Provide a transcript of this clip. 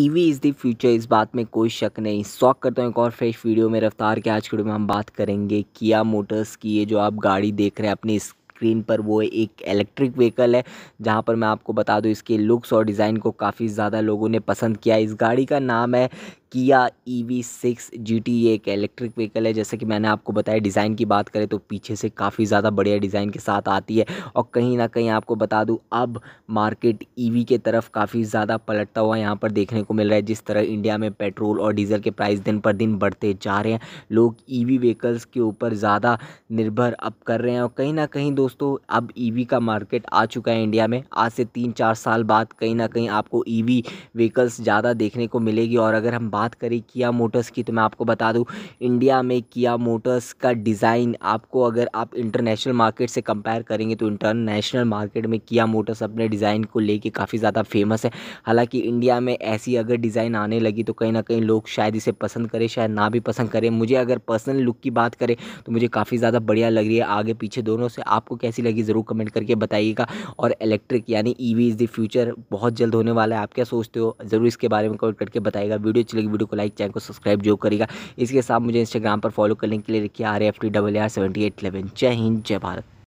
EV is the future इस बात में कोई शक नहीं स्वागत करता हूँ एक और फ्रेश वीडियो में रफ्तार के आज के वीडियो में हम बात करेंगे किया मोटर्स की ये जो आप गाड़ी देख रहे हैं अपनी स्क्रीन पर वो एक इलेक्ट्रिक व्हीकल है जहाँ पर मैं आपको बता दूँ इसके लुक्स और डिज़ाइन को काफ़ी ज़्यादा लोगों ने पसंद किया इस गाड़ी का नाम है Kia E V six G T ये एक इलेक्ट्रिक व्हीकल है जैसे कि मैंने आपको बताया डिज़ाइन की बात करें तो पीछे से काफ़ी ज़्यादा बढ़िया डिज़ाइन के साथ आती है और कहीं ना कहीं आपको बता दूँ अब मार्केट ई वी के तरफ काफ़ी ज़्यादा पलटता हुआ यहाँ पर देखने को मिल रहा है जिस तरह इंडिया में पेट्रोल और डीजल के प्राइस दिन पर दिन बढ़ते जा रहे हैं लोग ई वी व्हीकल्स के ऊपर ज़्यादा निर्भर अब कर रहे हैं और कहीं ना कहीं दोस्तों अब ई e वी का मार्केट आ चुका है इंडिया में आज से तीन चार साल बाद कहीं ना कहीं आपको ई वी व्हीकल्स ज़्यादा देखने को मिलेगी और अगर हम बात बात करें किया मोटर्स की तो मैं आपको बता दूं इंडिया में किया मोटर्स का डिज़ाइन आपको अगर आप इंटरनेशनल मार्केट से कंपेयर करेंगे तो इंटरनेशनल मार्केट में किया मोटर्स अपने डिज़ाइन को लेके काफ़ी ज़्यादा फेमस है हालांकि इंडिया में ऐसी अगर डिज़ाइन आने लगी तो कहीं ना कहीं लोग शायद इसे पसंद करें शायद ना भी पसंद करें मुझे अगर पर्सनल लुक की बात करें तो मुझे काफ़ी ज़्यादा बढ़िया लग रही है आगे पीछे दोनों से आपको कैसी लगी ज़रूर कमेंट करके बताइएगा और इलेक्ट्रिक यानी E V is the future बहुत जल्द होने वाला है आप क्या सोचते हो ज़रूर इसके बारे में कमेंट करके बताइएगा वीडियो अच्छी लगी वीडियो को लाइक चैनल को सब्सक्राइब जो करेगा इसके साथ मुझे इंस्टाग्राम पर फॉलो करने के लिए लिखिए R F T double R seventy eight eleven जय हिंद जय भारत